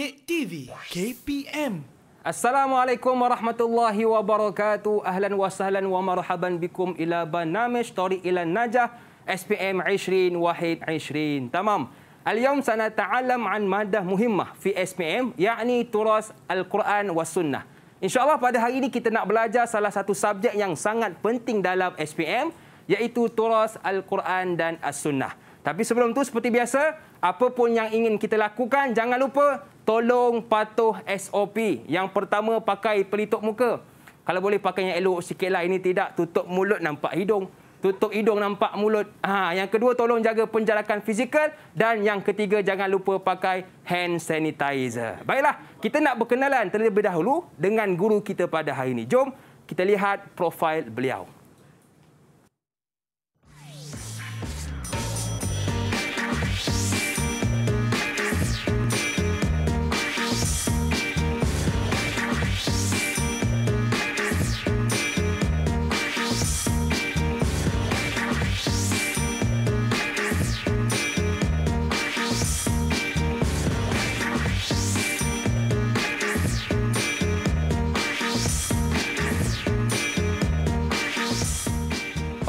Update TV KPM. Assalamualaikum warahmatullahi wabarakatuh. Ahlan wa sahlan wa marhaban bikum ila Banamej Tori ila Najah SPM 20 Wahid 20. Tamam. Al-yawm sanata'alam an madah muhimmah fi SPM, yakni turas Al-Quran wa Sunnah. InsyaAllah pada hari ini kita nak belajar salah satu subjek yang sangat penting dalam SPM, iaitu turas Al-Quran dan As-Sunnah. Tapi sebelum tu seperti biasa, apapun yang ingin kita lakukan, jangan lupa tolong patuh SOP. Yang pertama, pakai pelitup muka. Kalau boleh pakai yang elok sikitlah. Ini tidak tutup mulut nampak hidung. Tutup hidung nampak mulut. Ha, yang kedua, tolong jaga penjarakan fizikal. Dan yang ketiga, jangan lupa pakai hand sanitizer. Baiklah, kita nak berkenalan terlebih dahulu dengan guru kita pada hari ini. Jom kita lihat profil beliau.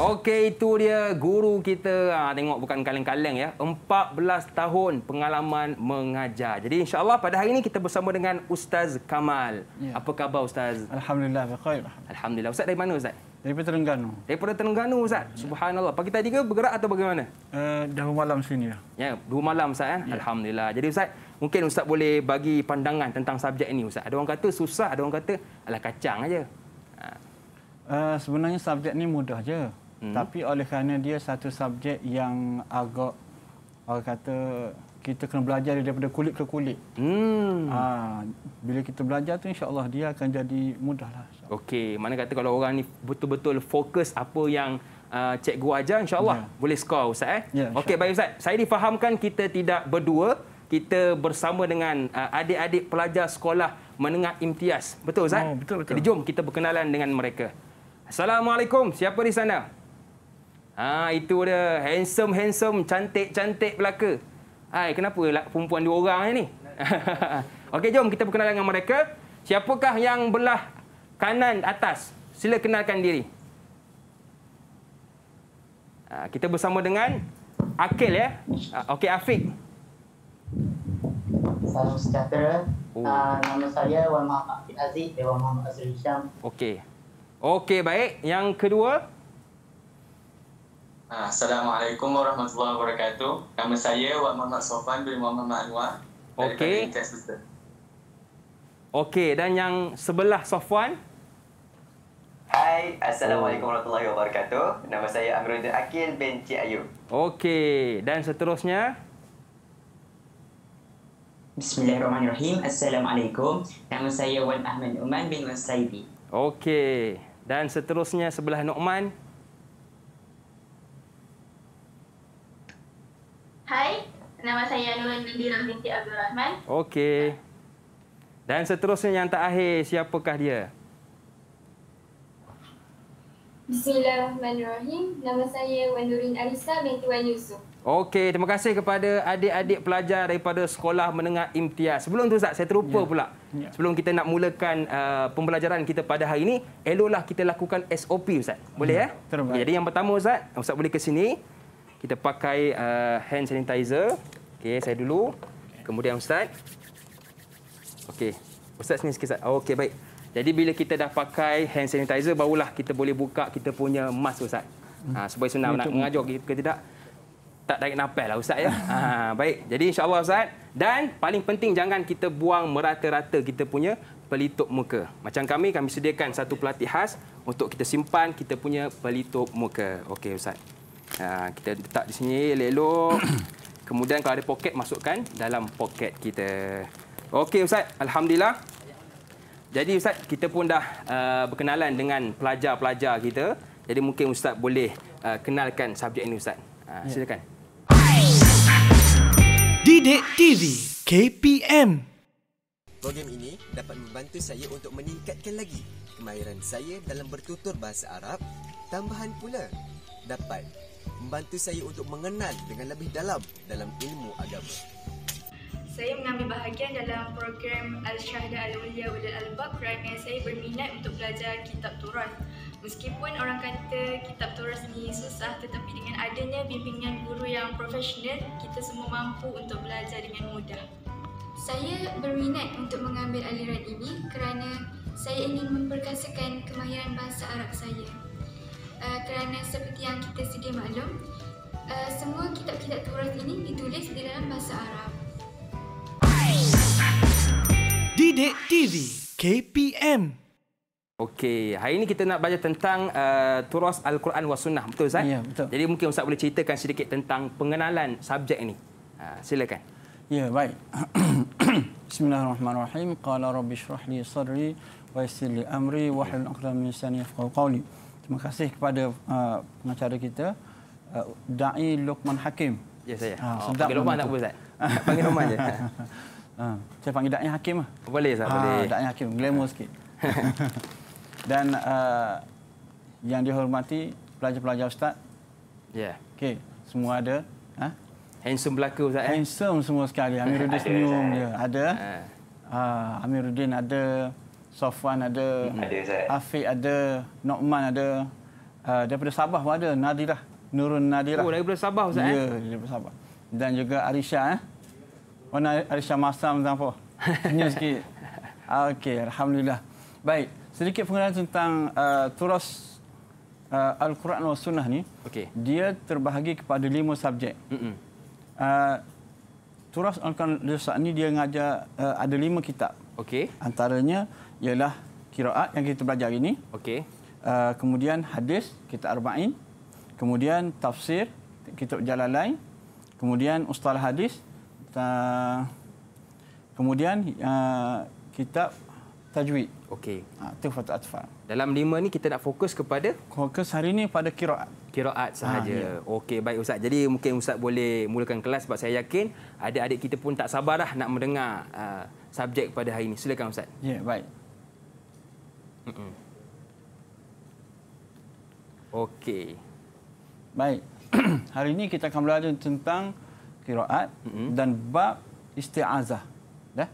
Okey, itu dia guru kita. Ah, tengok bukan kaleng-kaleng ya. 14 tahun pengalaman mengajar. Jadi insyaAllah pada hari ini kita bersama dengan Ustaz Kamal. Ya. Apa khabar Ustaz? Alhamdulillah. Alhamdulillah. Ustaz dari mana Ustaz? Dari Terengganu. Dari Terengganu Ustaz. Ya. Subhanallah. Pagi tadi ke bergerak atau bagaimana? Uh, dah malam sini. Ya, ya dua malam Ustaz. Ya? Ya. Alhamdulillah. Jadi Ustaz, mungkin Ustaz boleh bagi pandangan tentang subjek ini Ustaz. Ada orang kata susah, ada orang kata ala kacang aja. Uh, sebenarnya subjek ni mudah je. Hmm. Tapi oleh kerana dia satu subjek yang agak orang kata kita kena belajar daripada kulit ke kulit. Hmm. Ha, bila kita belajar tu insya-Allah dia akan jadi mudahlah. Okey, mana kata kalau orang ni betul-betul fokus apa yang uh, ah, cikgu ajar insya-Allah yeah. boleh skor ustaz eh. Yeah, Okey, baik ustaz. Saya difahamkan kita tidak berdua, kita bersama dengan uh, adik-adik pelajar sekolah menengah imtiaz. Betul ustaz? Oh, betul, betul. Jadi jom kita berkenalan dengan mereka. Assalamualaikum. Siapa di sana? Ha, itu dia. Handsome-handsome, cantik-cantik belaka. Hai, kenapa lah perempuan dua orang ni? Okey, jom kita berkenalan dengan mereka. Siapakah yang belah kanan atas? Sila kenalkan diri. Ha, kita bersama dengan Akil ya. Ha, okey, Afiq. Salam sejahtera. Oh. Uh, nama saya Wan Muhammad Aziz, Dewan Muhammad Azri Hisham. Okey. Okey, baik. Yang kedua, Ah, Assalamualaikum warahmatullahi wabarakatuh. Nama saya Wak Muhammad Sofan bin Muhammad Anwar. Okey. Okey, dan yang sebelah Sofwan. Hai, Assalamualaikum warahmatullahi wabarakatuh. Nama saya Amiruddin Akil bin Cik Ayu. Okey, dan seterusnya. Bismillahirrahmanirrahim. Assalamualaikum. Nama saya Wan Ahmad Uman bin Wan Saidi. Okey, dan seterusnya sebelah Nu'man. Hai, nama saya Nurul Nadira binti Abdul Rahman. Okey. Dan seterusnya yang tak terakhir, siapakah dia? Bismillahirrahmanirrahim. Nama saya Wan Nurin Arisa binti Wan Yusuf. Okey, terima kasih kepada adik-adik pelajar daripada Sekolah Menengah Imtiaz. Sebelum tu Ustaz, saya terlupa ya. pula. Ya. Sebelum kita nak mulakan uh, pembelajaran kita pada hari ini, eloklah kita lakukan SOP Ustaz. Boleh hmm. ya? ya? Jadi yang pertama Ustaz, Ustaz boleh ke sini kita pakai uh, hand sanitizer. Okey, saya dulu. Kemudian ustaz. Okey. Ustaz sini sikit. Oh, Okey, baik. Jadi bila kita dah pakai hand sanitizer barulah kita boleh buka kita punya mask ustaz. Hmm. Ha, supaya senang nak mengajar kita ke tidak. Tak naik napel lah ustaz ya. ha, baik. Jadi insya-Allah ustaz dan paling penting jangan kita buang merata-rata kita punya pelitup muka. Macam kami kami sediakan satu pelatih khas untuk kita simpan kita punya pelitup muka. Okey ustaz. Ah, kita letak di sini elok-elok. Kemudian kalau ada poket masukkan dalam poket kita. Okey ustaz, alhamdulillah. Jadi ustaz, kita pun dah uh, berkenalan dengan pelajar-pelajar kita. Jadi mungkin ustaz boleh uh, kenalkan subjek ini ustaz. Uh, silakan. Didik TV KPM. Program ini dapat membantu saya untuk meningkatkan lagi kemahiran saya dalam bertutur bahasa Arab. Tambahan pula dapat membantu saya untuk mengenal dengan lebih dalam dalam ilmu agama. Saya mengambil bahagian dalam program Al-Shahda Al-Uliya Ulil Al-Bab kerana saya berminat untuk belajar Kitab Turas. Meskipun orang kata Kitab Turas ni susah tetapi dengan adanya bimbingan guru yang profesional, kita semua mampu untuk belajar dengan mudah. Saya berminat untuk mengambil aliran ini kerana saya ingin memperkasakan kemahiran bahasa Arab saya. Eh, kerana seperti yang kita sedia maklum, eh, semua kitab-kitab Taurat ini ditulis di dalam bahasa Arab. Didik TV KPM Okey, hari ini kita nak belajar tentang uh, turas Al-Quran wa Sunnah, betul Ustaz? Ya, betul. Jadi mungkin Ustaz boleh ceritakan sedikit tentang pengenalan subjek ini. Uh, silakan. Ya, baik. Bismillahirrahmanirrahim. Qala rabbi shrah li wa yassir amri wa hlul 'uqdatam min lisani qawli. Uh, terima kasih kepada uh, pengacara kita uh, dai Lukman Hakim. Ya saya. Ha, oh, sedap Lukman tak apa panggil Lukman je. Ha, saya panggil dai Hakim lah oh, Boleh sah ha, boleh. Dai Hakim glamour sikit. Dan uh, yang dihormati pelajar-pelajar Ustaz. Ya. Yeah. Okey, semua ada. Ha? Handsome belaka Ustaz. Eh? Handsome eh? semua sekali. Amiruddin senyum dia. Ada. Ha. Amiruddin ada. Sofwan ada, hmm. ada Afiq ada, Nokman ada. Uh, daripada Sabah pun ada, Nadirah. Nurun Nadirah. Oh, daripada Sabah Ustaz? Ya, eh? daripada Sabah. Dan juga Arisha. Eh? Mana Arisha Masam dan apa? Senyum sikit. Ah, okey, Alhamdulillah. Baik, sedikit pengenalan tentang uh, Turas uh, Al-Quran wa Sunnah ni. Okey. Dia terbahagi kepada lima subjek. Mm-mm. Uh, Turas Al-Quran wa Sunnah ni dia ngajar uh, ada lima kitab. Okey. Antaranya ialah kiraat yang kita belajar hari ini. Okey. Uh, kemudian hadis kita arba'in. Kemudian tafsir kita jalan lain, Kemudian ustal hadis. Ta... Kemudian uh, kitab tajwid. Okey. Ha, uh, tu fatu Dalam lima ni kita nak fokus kepada? Fokus hari ini pada kiraat. Kiraat ha, sahaja. Ha, ya. Okey, baik Ustaz. Jadi mungkin Ustaz boleh mulakan kelas sebab saya yakin adik-adik kita pun tak sabar nak mendengar uh, subjek pada hari ini. Silakan Ustaz. Ya, baik. Okey. Baik. Hari ini kita akan belajar tentang kiraat mm-hmm. dan bab isti'azah. Dah.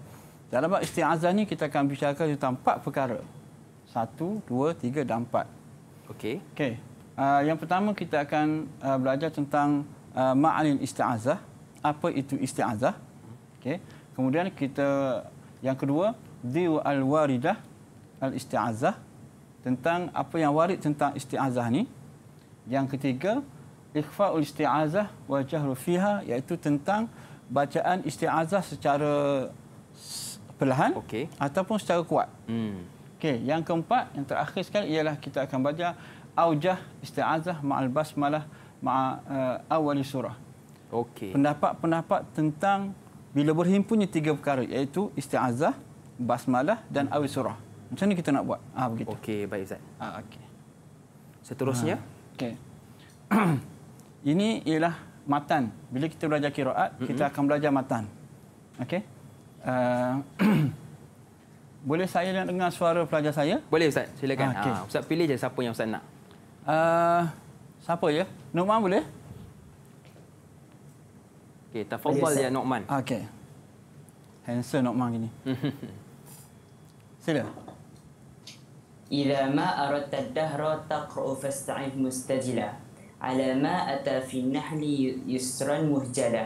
Dalam bab isti'azah ni kita akan bicarakan tentang empat perkara. Satu, dua, tiga dan empat. Okey. Okey. Uh, yang pertama kita akan uh, belajar tentang uh, ah, ma'anil isti'azah. Apa itu isti'azah? Okey. Kemudian kita yang kedua, diwa al-waridah al-isti'azah tentang apa yang warid tentang isti'azah ni. Yang ketiga, ikhfa'ul isti'azah wa jahru fiha iaitu tentang bacaan isti'azah secara perlahan okay. ataupun secara kuat. Hmm. Okay, yang keempat, yang terakhir sekali ialah kita akan baca aujah isti'azah ma'al basmalah ma'a uh, awali surah. Okay. Pendapat-pendapat tentang bila berhimpunnya tiga perkara iaitu isti'azah, basmalah dan hmm. awal surah. Macam mana kita nak buat? Ah ha, begitu. Okey, baik Ustaz. Ah okey. Seterusnya, ha, okey. Ini ialah matan. Bila kita belajar kiraat, mm-hmm. kita akan belajar matan. Okey. Uh, boleh saya nak dengar suara pelajar saya? Boleh Ustaz, silakan. ah okay. ha, ah, Ustaz pilih je siapa yang Ustaz nak. Uh, siapa ya? Nokman boleh? Okey, tafadhal dia ya, Nokman. Okey. Handsome Nokman ini. Sila. إذا ما أردت الدهر تقرأ فاستعذ مستدلا على ما أتى في النحل يسرا مهجلا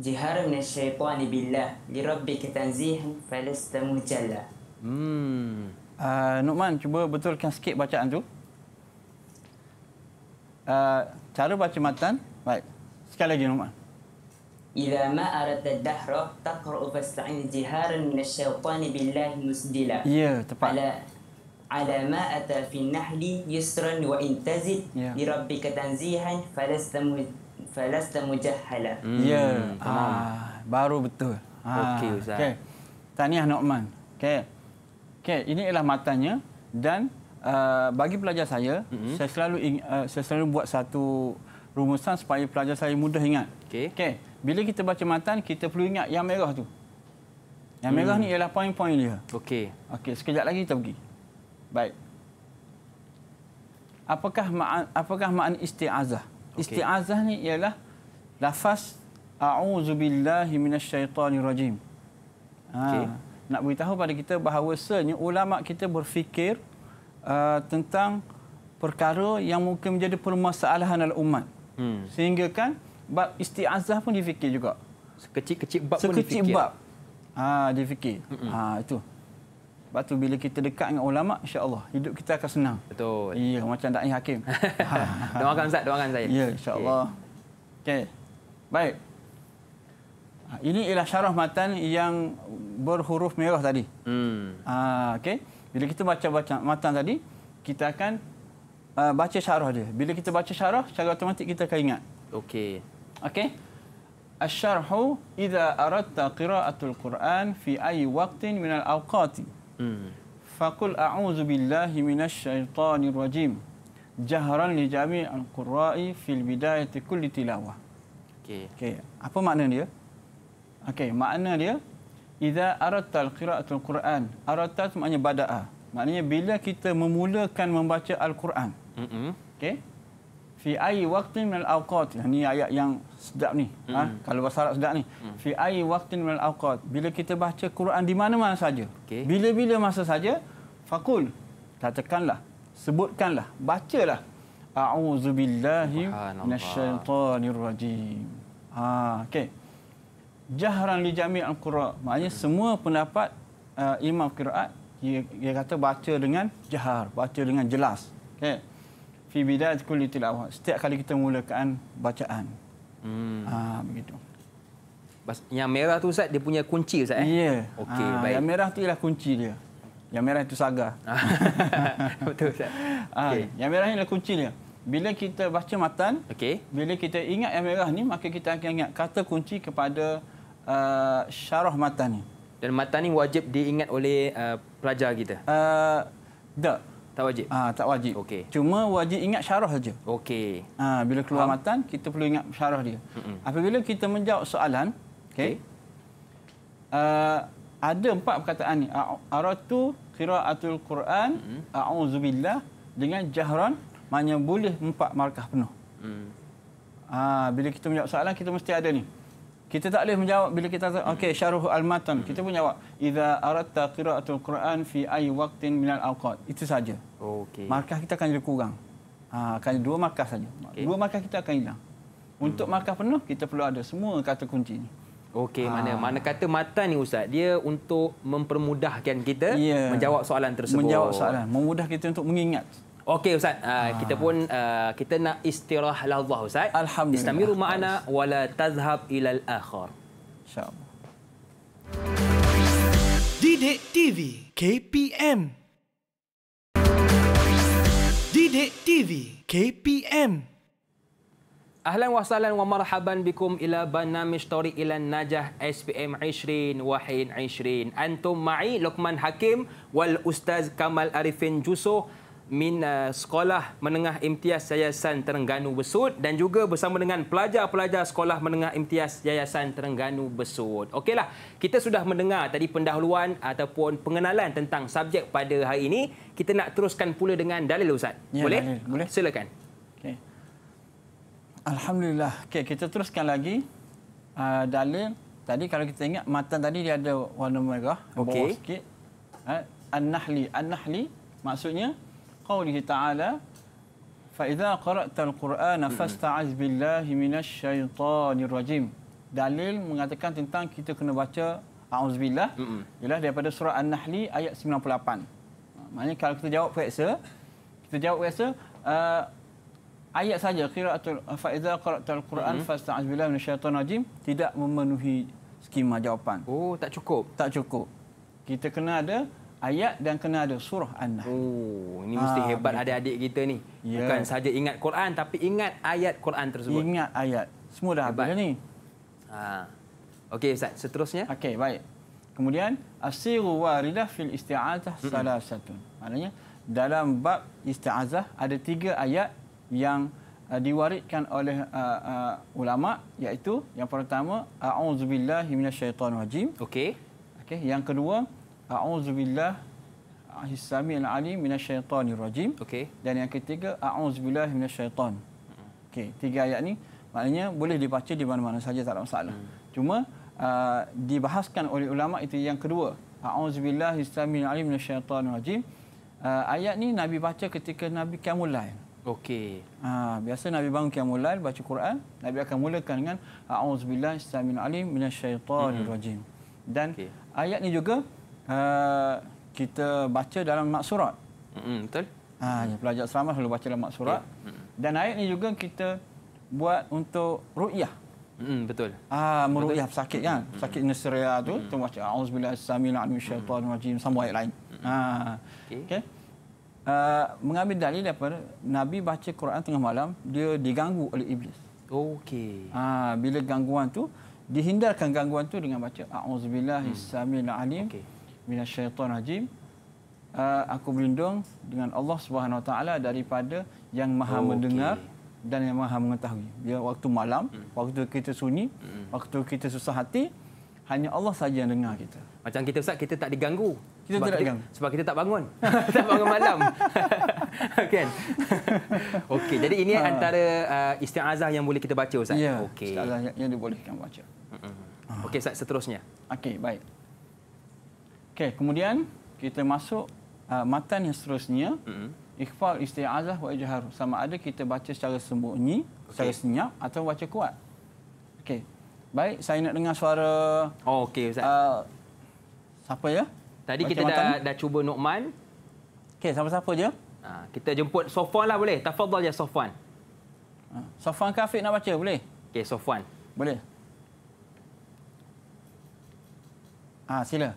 جهر من الشيطان بالله لربك تنزيه فلست مهجلا hmm. uh, Nukman cuba betulkan sikit bacaan tu uh, cara baca matan baik sekali lagi Nukman إذا ما أردت الدهر تقرأ فاستعذ جهارا من الشيطان بالله مسدلا. Ya, tepat. Ala ala ma ata fi nahli yusran wa intazid yeah. lirabbika tanzihan falasta falasta mujahhala. Hmm. Ya. Yeah. baru betul. Ha. Okey ustaz. Okay. Tahniah Nokman. Okey. Okey, ini ialah matanya dan uh, bagi pelajar saya, mm-hmm. saya selalu uh, saya selalu buat satu rumusan supaya pelajar saya mudah ingat. Okey. Okey. Bila kita baca matan, kita perlu ingat yang merah tu. Yang hmm. merah hmm. ni ialah poin-poin dia. Okey. Okey, sekejap lagi kita pergi. Baik. Apakah makna apakah makna isti'azah? Okay. Isti'azah ni ialah lafaz a'udzu billahi minasyaitanir rajim. Ha. Okay. Nak beritahu pada kita bahawa sebenarnya ulama kita berfikir uh, tentang perkara yang mungkin menjadi permasalahan al umat. Hmm. Sehingga kan bab isti'azah pun difikir juga. Sekecil-kecil bab Sekecil pun difikir. Sekecil bab. Ha, difikir. mm Ha, itu. Sebab tu bila kita dekat dengan ulama, insya-Allah hidup kita akan senang. Betul. Ya, macam dakni hakim. doakan Ustaz, doakan saya. Ya, insya-Allah. Okey. Okay. Baik. Ha, ini ialah syarah matan yang berhuruf merah tadi. Hmm. Ah, okey. Bila kita baca-baca matan tadi, kita akan uh, baca syarah dia. Bila kita baca syarah, secara automatik kita akan ingat. Okey. Okey. Asy-syarhu idza aradta qira'atul Qur'an fi ayyi waqtin min al-awqati. Hmm. Fakul A'uzu billahi minasyaitonir rajim. Jahran li jami'il qurra'i fil bidayati kulli tilawah. Okey. Okey. Apa makna dia? Okey, makna dia idza aradta al qur'an, aradta maknanya bada'a. Maknanya bila kita memulakan membaca al-Quran. Hmm. hmm. Okey fi ayi waqtin min al-awqat. Ini ayat yang sedap ni. Ha? Hmm. Ha? Kalau bahasa Arab sedap ni. Hmm. Fi ayi waqtin min al-awqat. Bila kita baca Quran di mana-mana saja. Okay. Bila-bila masa saja, faqul. Katakanlah, sebutkanlah, bacalah. A'udzu billahi minasyaitonir rajim. Ha, okey. Jahran li jami' al-qura. Maknanya hmm. semua pendapat uh, imam qiraat dia, dia kata baca dengan jahar, baca dengan jelas. Okey fi bidat kulli tilawah setiap kali kita mulakan bacaan hmm. ah ha, begitu yang merah tu ustaz dia punya kunci ustaz eh yeah. okey ha, baik yang merah tu ialah kunci dia yang merah itu saga betul ustaz ha, ah, okay. yang merah ialah kunci dia bila kita baca matan okey bila kita ingat yang merah ni maka kita akan ingat kata kunci kepada uh, syarah matan ni dan matan ni wajib diingat oleh uh, pelajar kita uh, tak wajib? Ah, tak wajib. Okey. Cuma wajib ingat syarah saja. Okey. Ah, bila keluar Faham? matan, kita perlu ingat syarah dia. Mm-mm. Apabila kita menjawab soalan, okey, okay. uh, ah, ada empat perkataan ni. Aratu qira'atul Quran, mm-hmm. a'udzubillah, dengan jahran, maknanya boleh empat markah penuh. Mm. Ah, bila kita menjawab soalan, kita mesti ada ni. Kita tak boleh menjawab bila kita tanya, okey syaruh al-matan. Kita pun jawab, idha aratta qira'atul Qur'an fi ayi waqtin minal awqat. Itu saja. Okey. Markah kita akan jadi kurang. Ha, akan jadi dua markah saja. Okay. Dua markah kita akan hilang. Untuk hmm. markah penuh, kita perlu ada semua kata kunci ini. Okey, ha. mana mana kata matan ni Ustaz, dia untuk mempermudahkan kita yeah. menjawab soalan tersebut. Menjawab soalan, memudahkan kita untuk mengingat. Okey ustaz, ha. kita ah. pun uh, kita nak istirah la Allah ustaz. Alhamdulillah. Istamiru ma'ana wa la tazhab ila al-akhir. insya Didik TV KPM Didik TV KPM Ahlan wa sahlan wa marhaban bikum ila banamij tori ila najah SPM 20 wahin 20 antum ma'i Luqman Hakim wal ustaz Kamal Arifin Jusoh min uh, sekolah menengah imtiaz Yayasan Terengganu Besut dan juga bersama dengan pelajar-pelajar sekolah menengah imtiaz Yayasan Terengganu Besut. Okeylah, kita sudah mendengar tadi pendahuluan ataupun pengenalan tentang subjek pada hari ini. Kita nak teruskan pula dengan dalil Ustaz. Ya, boleh? Dalil, boleh. Silakan. Okay. Alhamdulillah. Okey, kita teruskan lagi uh, dalil. Tadi kalau kita ingat matan tadi dia ada warna merah, okay. bawah Uh, An-Nahli, An-Nahli maksudnya Taala, قوله تعالى فإذا قرأت القرآن فاستعذ بالله من الشيطان الرجيم دليل mengatakan tentang kita kena baca auzubillah hmm. ialah daripada surah an-nahl ayat 98 maknanya kalau kita jawab fa'sa kita jawab fa'sa uh, eh, ayat saja qiraatul faiza qara'tal qur'an hmm. fasta'iz billahi minasyaitanir rajim tidak memenuhi skema jawapan oh tak cukup tak cukup kita kena ada ayat dan kena ada surah An-Nahl. Oh, ini ah, mesti ha, hebat adik-adik kita ni. Ya. Bukan saja ingat Quran tapi ingat ayat Quran tersebut. Ingat ayat. Semua dah hebat. habis ni. Ha. Okey Ustaz, seterusnya. Okey, baik. Kemudian asiru waridah fil isti'azah salasatun. Maknanya dalam bab isti'azah ada tiga ayat yang uh, diwaridkan oleh uh, uh, ulama iaitu yang pertama a'udzubillahi minasyaitonirrajim. Okey. Okey, yang kedua a'udzubillah ahissamil alim minasyaitonir rajim. Okey. Dan yang ketiga a'udzubillah minasyaiton. Okey, tiga ayat ni maknanya boleh dibaca di mana-mana saja tak ada masalah. Hmm. Cuma uh, dibahaskan oleh ulama itu yang kedua. A'udzubillah istamin alim minasyaitonir rajim. Uh, ayat ni Nabi baca ketika Nabi kiamulail. Okey. Ha, biasa Nabi bangun kiamulail baca Quran, Nabi akan mulakan dengan a'udzubillah istamin alim minasyaitonir rajim. Hmm. Dan okay. ayat ni juga uh, kita baca dalam mak surat. Mm-hmm, betul. Ha, mm. Pelajar selama selalu baca dalam mak surat. Yeah. Mm. Dan ayat ini juga kita buat untuk ru'yah. Mm, betul. Ah, meru'yah sakit kan? Ya. Mm. Sakit nasriya tu, mm. kita baca auzubillahi samil syaitan mm. rajim sama ayat lain. Mm. Ha. Okey. Okay. Uh, ah, mengambil dalil daripada Nabi baca Quran tengah malam, dia diganggu oleh iblis. Okey. Ah, bila gangguan tu, dihindarkan gangguan tu dengan baca auzubillahi samil alim. Okay minasyaitan rajim ah, aku berlindung dengan Allah Subhanahu taala daripada yang maha oh, okay. mendengar dan yang maha mengetahui bila waktu malam hmm. waktu kita sunyi hmm. waktu kita susah hati hanya Allah saja yang dengar kita macam kita ustaz kita tak diganggu kita sebab diganggu kita, sebab kita tak bangun tak bangun malam Okay. Okay. jadi ini ah. antara uh, istiazah yang boleh kita baca ustaz ya, okey istiazah yang, yang dibolehkan baca Okey, seterusnya. Okey, baik. Okey, kemudian kita masuk uh, matan yang seterusnya. Mm-hmm. Ikhfal isti'azah wa ijhar. Sama ada kita baca secara sembunyi, okay. secara senyap atau baca kuat. Okey. Baik, saya nak dengar suara. Oh, okey Ustaz. Uh, siapa ya? Tadi baca kita dah dah cuba Nokman. Okey, siapa-siapa je? Uh, kita jemput Sofwan lah boleh. Tafadhal ya Sofwan. Uh, Sofwan Kafik nak baca boleh? Okey, Sofwan. Boleh. Ah, sila.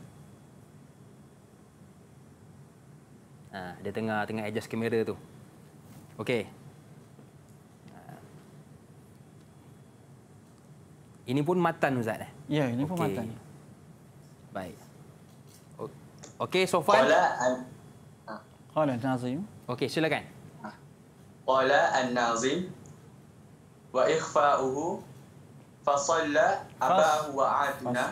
Ha, dia tengah tengah adjust kamera tu. Okey. Ha. Ini pun matan Ustaz eh? Ya, yeah, ini okay. pun matan. Baik. Okey, So far. Qala an Qala ha. an-Nazim. Okey, silakan. Qala ha. an-Nazim wa ikhfa'uhu fa salla abahu wa atuna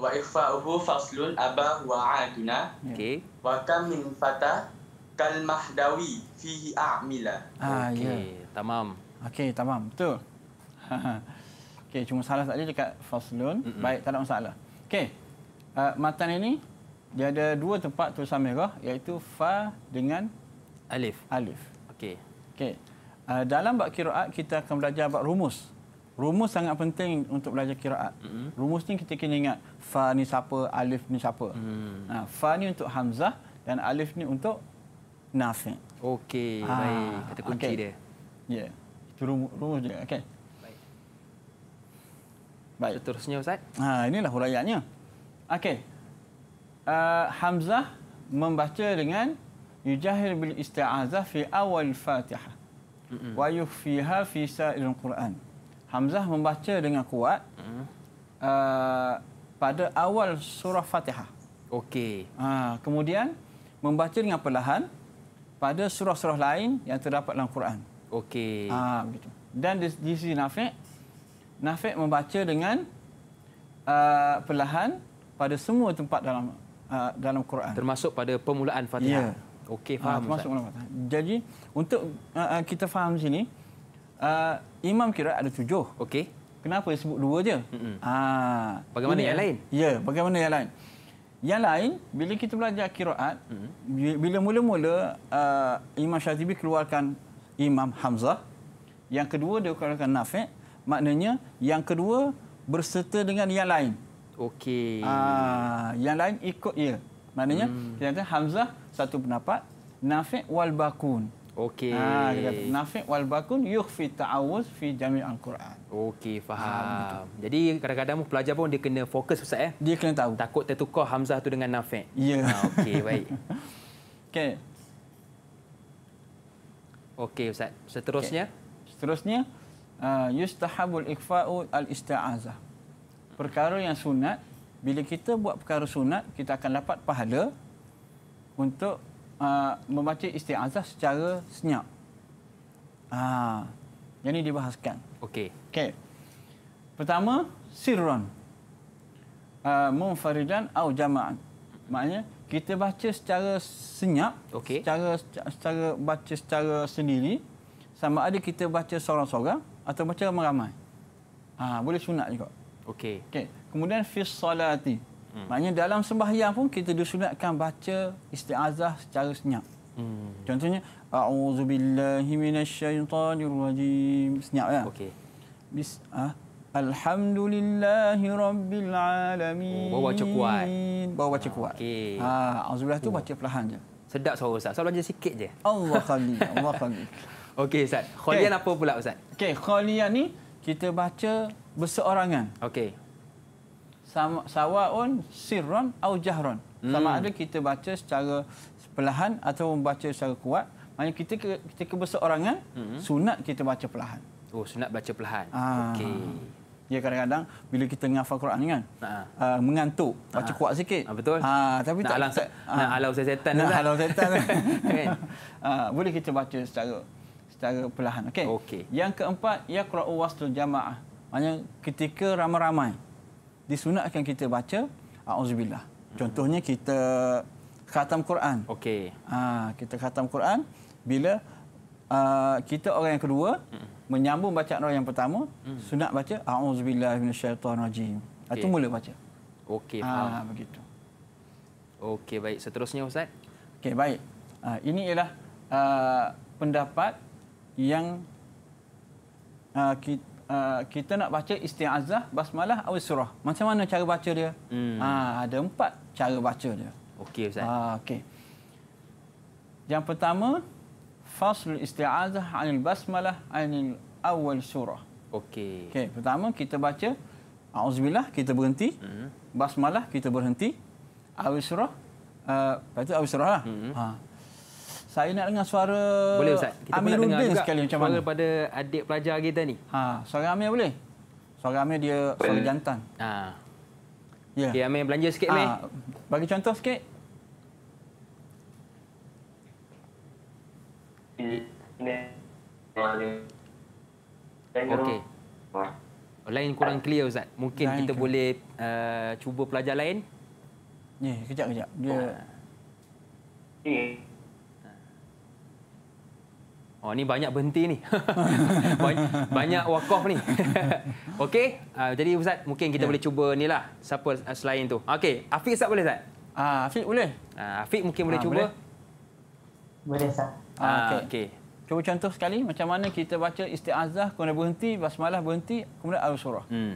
wa ifa'uhu faslun abah wa'aduna, okay. wa kam min fata kal mahdawi fihi a'mila ah, ya. okay. Yeah. tamam okey tamam betul okey cuma salah tadi dekat faslun Mm-mm. baik tak ada masalah okey uh, matan ini dia ada dua tempat tulisan merah iaitu fa dengan alif alif okey okey uh, dalam bab qiraat kita akan belajar bab rumus Rumus sangat penting untuk belajar kiraat. Mm-hmm. Rumus ni kita kena ingat fa ni siapa, alif ni siapa. Mm. Ha, fa ni untuk hamzah dan alif ni untuk nafi. Okey, ha. baik. Kata kunci okay. dia. Ya. Yeah. Itu rumus, rumus dia. Okey. Baik. Baik. Seterusnya Ustaz. Ha, inilah hurayatnya. Okey. Uh, hamzah membaca dengan yujahir bil isti'azah fi awal fatihah. Mm-hmm. Wa yufiha fi sa'il quran Hamzah membaca dengan kuat hmm. uh, pada awal surah Fatihah. Okey. Ha, kemudian membaca dengan perlahan pada surah-surah lain yang terdapat dalam Quran. Okey. Ha, Dan di, di sisi Nafiq, Nafiq membaca dengan uh, perlahan pada semua tempat dalam uh, dalam Quran. Termasuk pada permulaan Fatihah. Ya. Okey, faham. Ha, termasuk Jadi, untuk uh, kita faham sini, uh, imam kira ada tujuh. Okey. Kenapa sebut dua je? Ah, bagaimana ini, yang lain? Ya, bagaimana yang lain? Yang lain, bila kita belajar kiraat, mm-hmm. bila mula-mula uh, Imam Syatibi keluarkan Imam Hamzah, yang kedua dia keluarkan Nafi', maknanya yang kedua berserta dengan yang lain. Okey. Uh, yang lain ikut ya. Maknanya, mm. kita kata Hamzah satu pendapat, Nafi' wal-Bakun. Okey. Ha, ah, nafik wal bakun yukhfi ta'awuz fi jami' al-Quran. Okey, faham. Ha, Jadi kadang-kadang pelajar pun dia kena fokus Ustaz eh. Dia kena tahu. Takut tertukar Hamzah tu dengan nafik. Ya. Yeah. Ha, Okey, baik. Okey. Okey Ustaz, seterusnya. Okay. Seterusnya, uh, yustahabul ikhfa'u al-ista'azah. Perkara yang sunat, bila kita buat perkara sunat, kita akan dapat pahala untuk uh, membaca isti'azah secara senyap. Ah, uh, yang ini dibahaskan. Okey. Okey. Pertama, sirron. Uh, ah, munfaridan atau jama'an. Maknanya kita baca secara senyap, okay. secara, secara secara baca secara sendiri sama ada kita baca seorang-seorang atau baca ramai-ramai. Ha, boleh sunat juga. Okey. Okey. Kemudian fi salati. Hmm. Maknanya dalam sembahyang pun kita disunatkan baca istiazah secara senyap. Hmm. Contohnya a'udzubillahi minasyaitonirrajim. Senyap kan? Okey. Bis ah Alhamdulillahi rabbil alamin. Oh, bawa baca kuat. Bawa baca kuat. Okey. Ha, auzubillah tu oh. baca perlahan je. Sedap suara ustaz. Saya belajar sikit je. Allah khali, Allah khali. Okey ustaz. Khalian okay. apa pula ustaz? Okey, khalian ni kita baca berseorangan. Okey sama sawaun sirron au jahron sama hmm. ada kita baca secara perlahan atau membaca secara kuat maknanya kita ke, kita ke berseorangan hmm. sunat kita baca perlahan oh sunat baca perlahan ah. okey ya kadang-kadang bila kita ngafal Quran kan ha. uh, mengantuk baca ha. kuat sikit ha, betul ha, tapi nak tak alang, ha. setan nak halau setan kan? kan? boleh kita baca secara secara perlahan okey okay. yang keempat yaqra'u waslul jamaah maknanya ketika ramai-ramai disunatkan kita baca auzubillah. Hmm. Contohnya kita khatam Quran. Okey. Ha, kita khatam Quran bila uh, kita orang yang kedua hmm. menyambung bacaan orang yang pertama, hmm. sunat baca auzubillah minasyaitonirrajim. Okay. Itu mula baca. Okey, ha, faham. begitu. Okey, baik. Seterusnya ustaz. Okey, baik. Ha, ini ialah uh, pendapat yang uh, kita uh, kita nak baca isti'azah, basmalah atau surah. Macam mana cara baca dia? Hmm. Uh, ada empat cara baca dia. Okey Ustaz. Uh, ah, okay. Yang pertama, fasl isti'azah anil basmalah anil awal surah. Okey. Okey, pertama kita baca auzubillah kita berhenti. Hmm. Basmalah kita berhenti. Awal surah uh, lepas tu awal surah lah. Hmm. Ha. Saya nak dengar suara boleh, Ustaz. Kita Amiruddin dengar juga sekali macam mana. Suara pada adik pelajar kita ni. Ha, suara Amir boleh? Suara Amir dia boleh. jantan. Ha. Ya. Yeah. Okay, Amir belanja sikit, Amir. Ha, bagi contoh sikit. Okey. Lain kurang clear Ustaz. Mungkin lain kita clear. boleh uh, cuba pelajar lain. Ni, yeah, kejap kejap. Dia oh. Oh ni banyak berhenti ni. banyak, banyak wakaf ni. Okey, uh, jadi ustaz mungkin kita ya. boleh cuba ni lah siapa uh, selain tu. Okey, Afiq ustaz boleh ustaz? Ah, uh, Afiq boleh. Ah, uh, Afiq mungkin ah, boleh cuba. Boleh, boleh ustaz. Ah, uh, okey. Okay. Cuba contoh sekali macam mana kita baca istiazah kena berhenti, basmalah berhenti, kemudian al-surah. Hmm.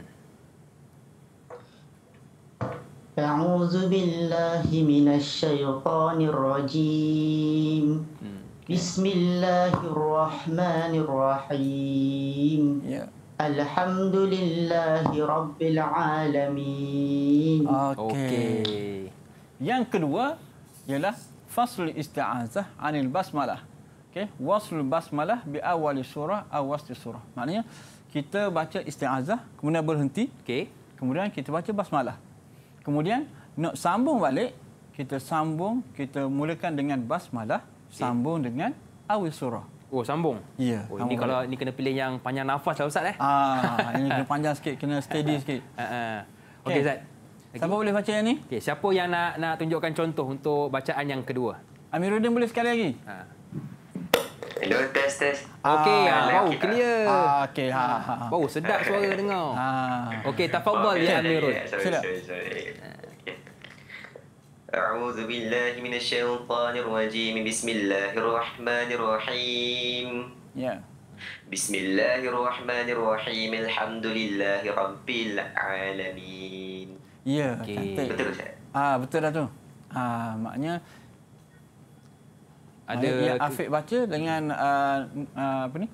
A'udzu billahi minasy syaithanir rajim. Hmm. Bismillahirrahmanirrahim. Ya. Alhamdulillahirabbilalamin. Okey. Okay. Yang kedua ialah fasl isti'azah anil basmalah. Okey, wasl basmalah bi awal surah atau wasl surah. Maknanya kita baca isti'azah kemudian berhenti, okey. Kemudian kita baca basmalah. Kemudian nak sambung balik, kita sambung, kita mulakan dengan basmalah sambung dengan awal surah. Oh, sambung. Ya. Yeah, oh, ini kalau ini kena pilih yang panjang nafas lah ustaz eh. Ah, ini kena panjang sikit, kena steady eh, eh. sikit. Ha. Okey ustaz. Siapa boleh baca yang ni? Okay, siapa yang nak nak tunjukkan contoh untuk bacaan yang kedua? Amiruddin boleh sekali lagi? Ha. Hello, test, test. Okey, ah, wow, ah, kita. clear. Ah, okey, ha, ha. Wow, ha. sedap suara dengar. Ha. Okey, tafadhal ya Amirul. Sorry, sorry, sorry. أعوذ بالله من الشيطان الرجيم بسم الله الرحمن الرحيم بسم الله الرحمن الرحيم الحمد لله رب العالمين Ya, ya okay. cantik. Betul, ah, betul dah tu. Ah, maknanya ada ya, Afiq baca dengan uh, uh, apa ni?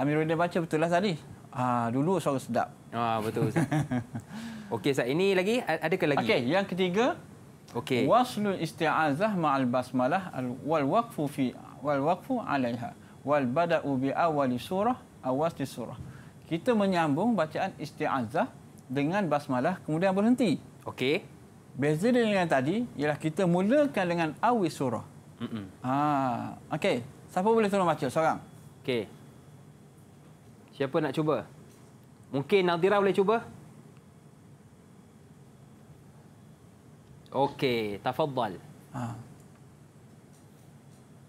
Amiruddin baca betul lah tadi. Ah, dulu suara sedap. Ah, betul. Okey, saat ini lagi ada ke lagi? Okey, yang ketiga Okey. Waslul isti'azah ma'al basmalah wal waqfu fi wal waqfu 'alaiha wal bada'u bi awali surah awasti surah. Kita menyambung bacaan isti'azah dengan basmalah kemudian berhenti. Okey. Beza dengan tadi ialah kita mulakan dengan awi surah. Ha, okey. Siapa boleh tolong baca seorang? Okey. Siapa nak cuba? Mungkin Nadira boleh cuba? Okey, tafadhal. Ha.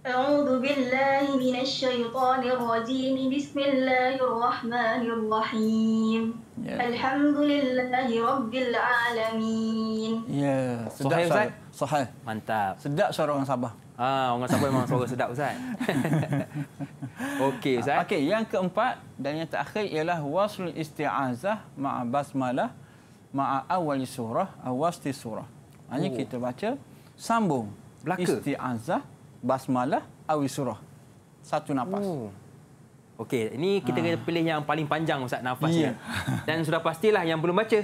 أعوذ بالله من الشيطان الرجيم بسم الله الرحمن الرحيم yeah. الحمد لله رب العالمين يا yeah. صحيح صحيح صحيح mantap sedap suara orang Sabah ah orang Sabah memang suara sedap ustaz okey ustaz okey yang keempat dan yang terakhir ialah wasl isti'azah ma'a basmalah ma'a awal surah awasti surah hanya oh. kita baca sambung belaka isti'azah basmalah awi surah satu nafas. Oh. Okey, ini kita ha. pilih yang paling panjang Ustaz nafasnya. Yeah. Dan sudah pastilah yang belum baca.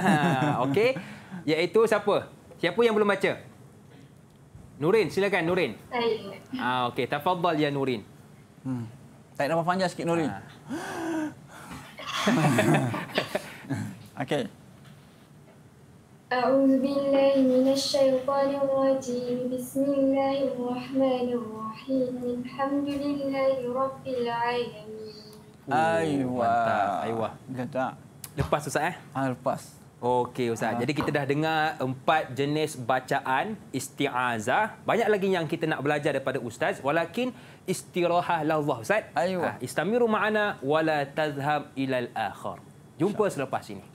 Okey. yaitu siapa? Siapa yang belum baca? Nurin, silakan Nurin. Saya. Ah, okey, tafadhal ya Nurin. Hmm. Tak nama panjang sikit Nurin. Ha. okey. أعوذ بالله من الشيطان الرجيم بسم الله الرحمن الرحيم الحمد لله رب العالمين أيوة أيوة Lepas Ustaz eh? Ha, lepas. Okey Ustaz. Ah. Jadi kita dah dengar empat jenis bacaan isti'azah. Banyak lagi yang kita nak belajar daripada Ustaz. Walakin istirahah Allah Ustaz. Ayuh. Ha, ah, istamiru ma'ana wala tazham ilal akhar. Jumpa selepas ini.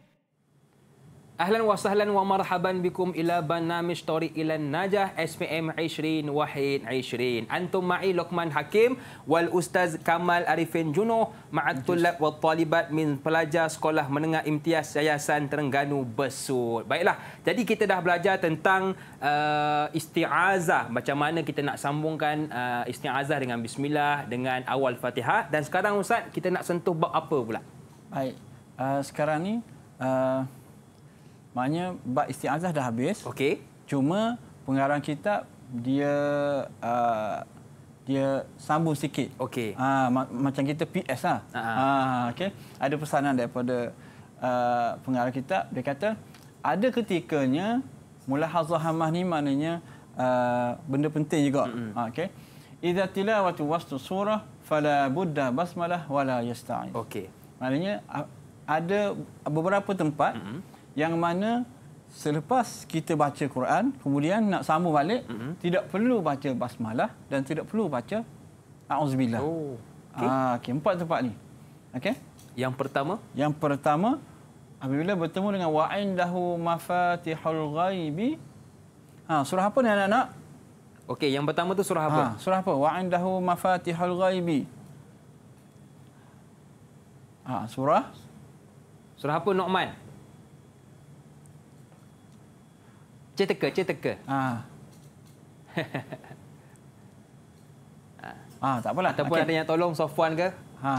Ahlan wa sahlan wa marhaban bikum ila banami story ila najah SPM 20 Wahid 20. Antum ma'i Luqman Hakim wal Ustaz Kamal Arifin Juno ma'at tulab wa talibat min pelajar sekolah menengah imtias Yayasan Terengganu Besut. Baiklah, jadi kita dah belajar tentang uh, isti'azah. Macam mana kita nak sambungkan uh, isti'azah dengan bismillah, dengan awal fatihah. Dan sekarang Ustaz, kita nak sentuh bab apa pula? Baik, uh, sekarang ni... Uh maknanya bab istiazah dah habis. Okey. Cuma pengarang kitab dia uh, dia sambung sikit. Okey. Ha, ma- macam kita PS lah. Ha, ha. Ah, okay. Ada pesanan daripada uh, pengarang kitab. Dia kata, ada ketikanya, mula hazahamah ni maknanya uh, benda penting juga. Mm-hmm. Ha, ah, okay. Iza tilawatu wastu surah, fala buddha basmalah wala yasta'in. Okey. Maknanya, ada beberapa tempat mm-hmm yang mana selepas kita baca Quran kemudian nak sambung balik mm-hmm. tidak perlu baca basmalah dan tidak perlu baca auzubillah. Oh. Okay. Ah, okay. empat tempat ni. Okey. Yang pertama, yang pertama apabila bertemu dengan wa indahu mafatihul ghaibi. Ha, surah apa ni anak-anak? Okey, yang pertama tu surah ha, apa? Ha, surah apa? Wa indahu mafatihul ghaibi. Ha, surah Surah apa Nokman. Cik teka, cik teka. Ha. Ah. ha, ah, tak apalah. Ataupun okay. ada yang tolong Sofwan ke? Ha.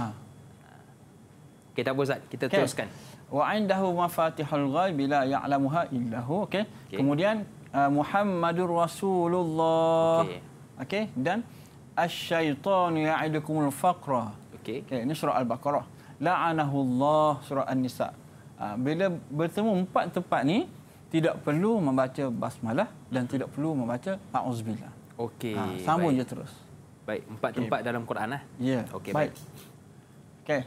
kita tak apa Kita okay. teruskan. Wa indahu mafatihul ghaib la ya'lamuha illa hu. Okey. Okay. Kemudian uh, Muhammadur Rasulullah. Okey. Okay. Dan asy-syaitanu ya'idukumul faqra. Okey. Okay. Ini surah Al-Baqarah. La'anahu Allah surah An-Nisa. Ah, bila bertemu empat tempat ni, tidak perlu membaca basmalah dan tidak perlu membaca auzubillah. Okey. Ha, sambung baik. je terus. Baik, empat okay. tempat dalam Quran lah. Ya. Yeah. Okey, baik. baik. Okey.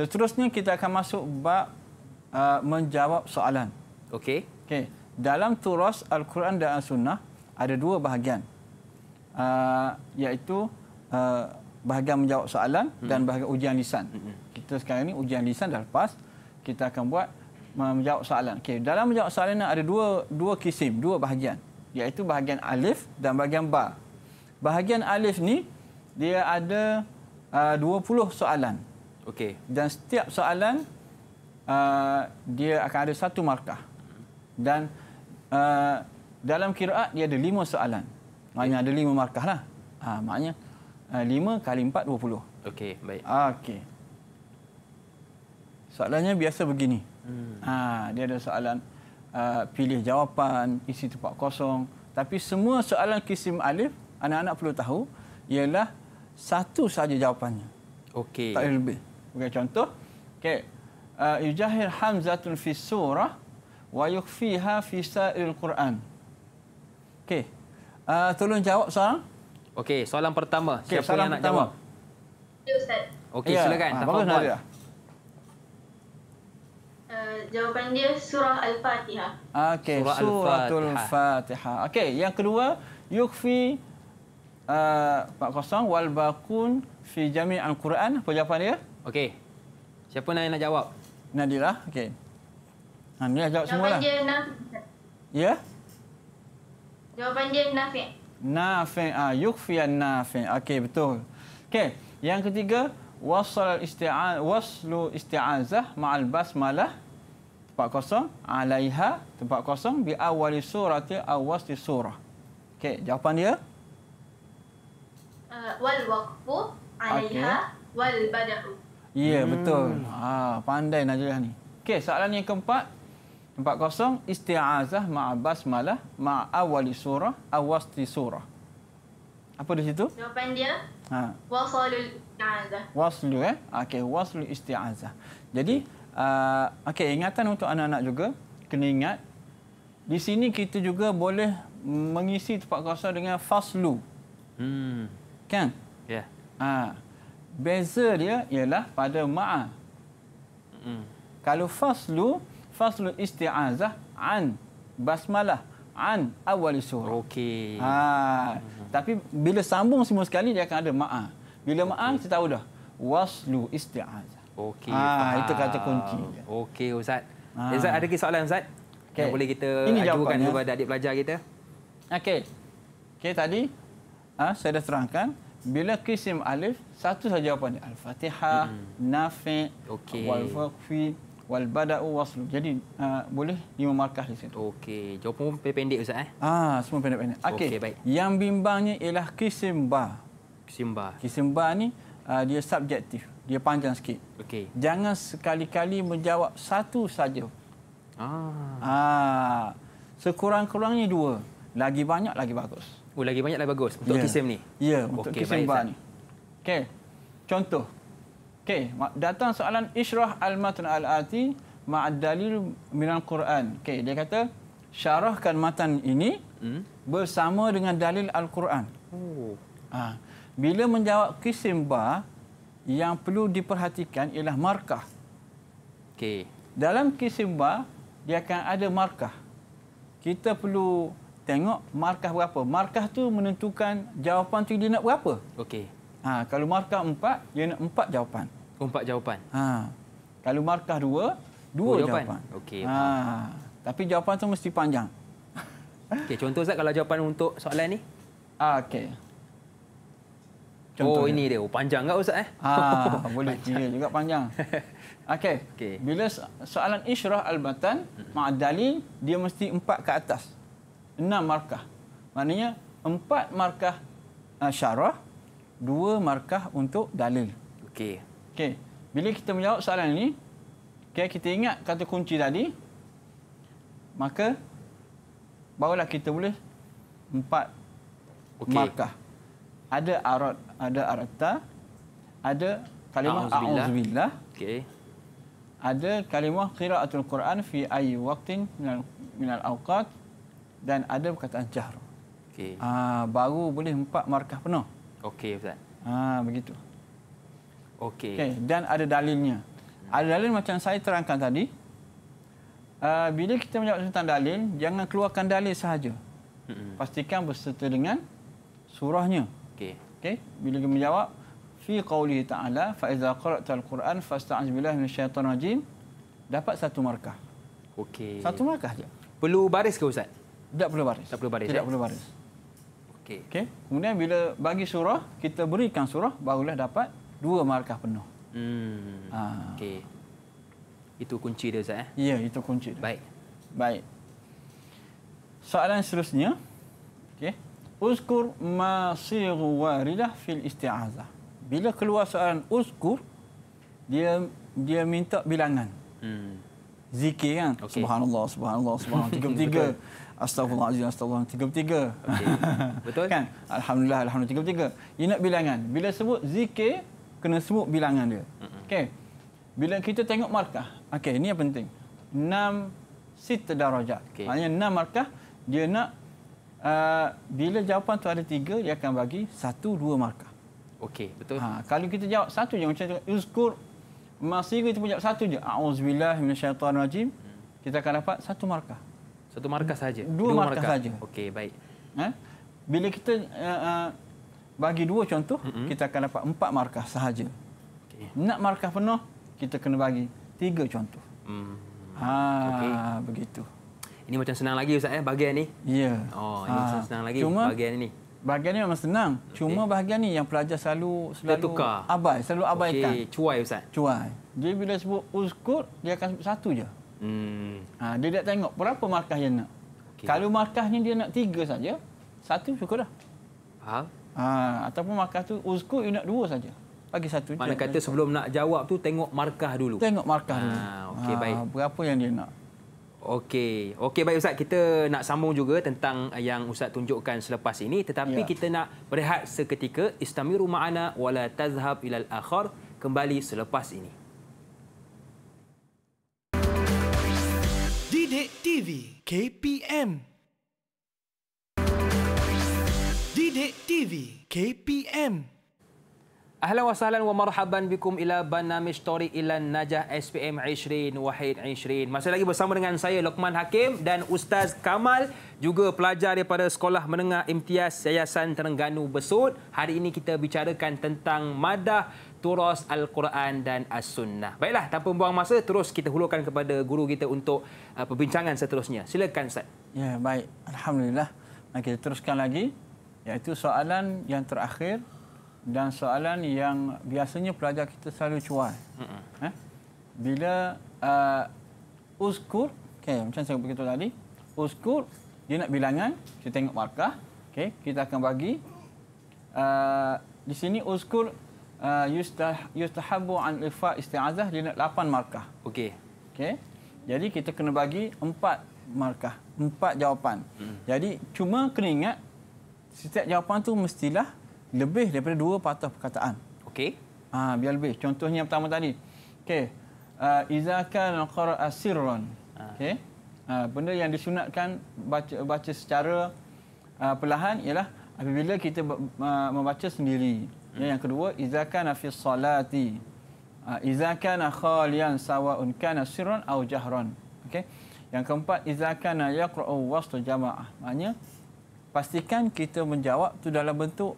Seterusnya kita akan masuk bab uh, menjawab soalan. Okey. Okey. Dalam turas Al-Quran dan Al-Sunnah ada dua bahagian. Uh, iaitu uh, bahagian menjawab soalan hmm. dan bahagian ujian lisan. Hmm. Kita sekarang ni ujian lisan dah lepas. Kita akan buat menjawab soalan. Okey, dalam menjawab soalan ada dua dua kisim, dua bahagian, iaitu bahagian alif dan bahagian ba. Bahagian alif ni dia ada uh, 20 soalan. Okey. Dan setiap soalan uh, dia akan ada satu markah. Dan uh, dalam kiraat dia ada lima soalan. Maknanya okay. ada lima markah lah. Ha, maknanya uh, lima uh, kali empat dua puluh. Okey, baik. Ah, okey. Soalannya biasa begini. Hmm. Ha, dia ada soalan uh, pilih jawapan, isi tempat kosong. Tapi semua soalan kisim alif, anak-anak perlu tahu, ialah satu saja jawapannya. Okey. Tak ada lebih. Okay, contoh. Okay. Uh, yujahir hamzatun fi surah wa yukfiha fi sa'il quran Okey. Uh, tolong jawab soalan. Okey, soalan pertama. Okay, Siapa soalan yang nak jawab? Okey, Ustaz. Okey, ya. silakan. Ha, bagus, Nadia. Eh, jawapan dia surah Al-Fatihah. Okey, surah Al-Fatihah. Al Okey, yang kedua, yukfi uh, 40 wal bakun fi jami' al-Quran. Apa jawapan dia? Okey. Siapa nak nak jawab? Nadira. Okey. Ha, ni jawab semua lah. Jawapan dia Nafi'. Ya? Jawapan dia Nafi'. Nafi'. Ah, Nafi'. Okey, betul. Okey. Yang ketiga, wasal isti'an waslu isti'azah ma'al basmalah tempat kosong alaiha tempat kosong bi awali surati awwasti surah okey jawapan dia ah, wal waqfu alaiha wal bada'u ya hmm. betul ha pandai najrah ni okey soalan yang keempat tempat kosong isti'azah ma basmalah ma awali surah awwasti surah apa di situ jawapan dia ha wasalul isti'azah waslu eh okey waslu isti'azah jadi okay uh, okey ingatan untuk anak-anak juga kena ingat di sini kita juga boleh mengisi tempat kosong dengan faslu hmm kan ya yeah. ha beza dia ialah pada ma'a hmm kalau faslu faslu isti'azah an basmalah an awal surah okey ha hmm. tapi bila sambung semua sekali dia akan ada ma'a bila okay. ma'a kita tahu dah waslu isti'azah Okey. Ha, faham. itu kata kunci. Okey Ustaz. Ha. Ustaz ada ke soalan Ustaz? Okay. Yang boleh kita Ini ajukan kepada ya. adik pelajar kita? Okey. Okey tadi ha, saya dah terangkan bila kisim alif satu saja jawapan dia Al-Fatihah, hmm. Nafi, okay. Wal-Faqfi, Wal-Bada'u, Waslu. Jadi ha, boleh lima markah di situ. Okey. Jawapan pun pendek Ustaz eh? Ah, ha, semua pendek-pendek. Okey. Okay, baik. Yang bimbangnya ialah kisim ba. Kisim ba. Kisim ba ni dia subjektif dia panjang sikit. Okey. Jangan sekali-kali menjawab satu saja. Ah. Ah. Sekurang-kurangnya dua. Lagi banyak lagi bagus. Oh, lagi banyak lagi bagus untuk yeah. kisim ni. Ya, yeah, untuk okay, kisim bar ni. Okey. Contoh. Okey, datang soalan Israh al-Matn al-Ati ma'ad dalil min al-Quran. Okey, dia kata syarahkan matan ini hmm? bersama dengan dalil al-Quran. Oh. Ah. Bila menjawab kisim bar, yang perlu diperhatikan ialah markah. Okey. Dalam kisimba dia akan ada markah. Kita perlu tengok markah berapa. Markah tu menentukan jawapan tu dia nak berapa. Okey. Ha, kalau markah 4, dia nak 4 jawapan. 4 jawapan. Ha. Kalau markah 2, 2 jawapan. jawapan. Okey. Ha. Tapi jawapan tu mesti panjang. Okey, contoh Ustaz kalau jawapan untuk soalan ni? Ah, okey. Oh, Contohnya. Oh ini dia. Oh, panjang enggak ustaz eh? Ha, boleh kira juga panjang. Okey. Okay. Bila soalan isyrah al-batan hmm. ma'a dalil dia mesti empat ke atas. Enam markah. Maknanya empat markah ah, syarah, dua markah untuk dalil. Okey. Okey. Bila kita menjawab soalan ini, okay, kita ingat kata kunci tadi, maka barulah kita boleh empat okay. markah. Ada arat ada arta ada kalimah auzubillah okey ada kalimah qiraatul quran fi ayi waqtin minal minal awqat dan ada perkataan jahr okey ah baru boleh empat markah penuh okey ustaz ah begitu okey okey dan ada dalilnya ada dalil macam saya terangkan tadi Uh, bila kita menjawab tentang dalil, jangan keluarkan dalil sahaja. Pastikan berserta dengan surahnya. Okey, bila dia menjawab fi qaulihi ta'ala fa iza al Quran fasta'iz billahi minasyaitonir rajim dapat satu markah. Okey. Satu markah je. Perlu baris ke ustaz? Tidak perlu baris. Tak perlu baris. Tidak ya? perlu baris. Okey. Okey. Kemudian bila bagi surah, kita berikan surah barulah dapat dua markah penuh. Hmm. Ha. Okey. Itu kunci dia ustaz eh? Ya, itu kunci dia. Baik. Baik. Soalan seterusnya, uskur ma sighu waridah fil isti'azah. Bila keluar soalan uskur, dia dia minta bilangan. Hmm. Zikir kan? Okay. Subhanallah, subhanallah, subhanallah. Tiga tiga. Astaghfirullah azim, astaghfirullah. Tiga tiga. Betul? kan? Alhamdulillah, alhamdulillah. Tiga tiga. Dia nak bilangan. Bila sebut zikir, kena sebut bilangan dia. Hmm, hmm. Okay. Bila kita tengok markah. Okay. ini yang penting. Enam sita darajat. Okay. Maksudnya enam markah, dia nak Ah, bila jawapan tu ada tiga, dia akan bagi satu dua markah. Okey, betul. Ha, kalau kita jawab satu je macam uzkur masih kita pun jawab satu je. Auzubillah minasyaitanir rajim. Hmm. Kita akan dapat satu markah. Satu markah saja. Dua, dua markah, markah. saja. Okey, baik. Ha? Bila kita uh, bagi dua contoh, hmm, hmm. kita akan dapat empat markah sahaja. Okay. Nak markah penuh, kita kena bagi tiga contoh. Hmm. Ha, okay. begitu. Ini macam senang lagi Ustaz eh, bahagian ni. Ya. Yeah. Oh, ini ha. macam senang lagi Cuma, bahagian ni. Bahagian ni memang senang. Okay. Cuma bahagian ni yang pelajar selalu selalu Tertukar. abai, selalu abaikan. Okay. Cuai Ustaz. Cuai. Dia bila sebut uskur, dia akan sebut satu je. Hmm. Ha, dia tak tengok berapa markah yang nak. Okay. Kalau markah ni dia nak tiga saja, satu cukup dah. Faham? Ha, ataupun markah tu uskur, dia nak dua saja. Bagi satu Mana kata sebelum nak jawab tu tengok markah dulu. Tengok markah ah, ha, dulu. Okay, ha, okey baik. Berapa yang dia nak? Okey. Okey baik ustaz, kita nak sambung juga tentang eh, yang ustaz tunjukkan selepas ini tetapi ya. kita nak berehat seketika istamiru ma'ana wala tazhab ilal akhar kembali selepas ini. Didik TV KPM Didik TV KPM Ahlan wa sahlan wa marhaban bikum ila Banamish Tori ila Najah SPM 20 Wahid 20. Masih lagi bersama dengan saya Lokman Hakim dan Ustaz Kamal juga pelajar daripada Sekolah Menengah Imtiaz Yayasan Terengganu Besut. Hari ini kita bicarakan tentang madah turas Al-Quran dan As-Sunnah. Baiklah, tanpa membuang masa, terus kita hulurkan kepada guru kita untuk uh, perbincangan seterusnya. Silakan, Ustaz. Ya, baik. Alhamdulillah. Mari kita teruskan lagi. Iaitu soalan yang terakhir dan soalan yang biasanya pelajar kita selalu cuai. Mm-hmm. Eh? Bila uh, uskur, okay, macam saya beritahu tadi, uskur, dia nak bilangan, kita tengok markah, okay, kita akan bagi. Uh, di sini uskur, uh, yustahabu an ifa isti'azah, dia nak lapan markah. okay, Okay. Jadi kita kena bagi empat markah, empat jawapan. Mm. Jadi cuma kena ingat, setiap jawapan tu mestilah lebih daripada dua patah perkataan. Okey. Ha, biar lebih. Contohnya yang pertama tadi. Okey. Uh, Iza kan al-qara'a ha. Okey. Ha, benda yang disunatkan baca, baca secara uh, perlahan ialah apabila kita uh, membaca sendiri. Hmm. Yang, yang kedua, Iza kan fi salati. Uh, Iza kan khalian sawa'un kana sirron au jahron. Okey. Yang keempat, Iza kan yaqra'u wasta jama'ah. Maknanya, pastikan kita menjawab tu dalam bentuk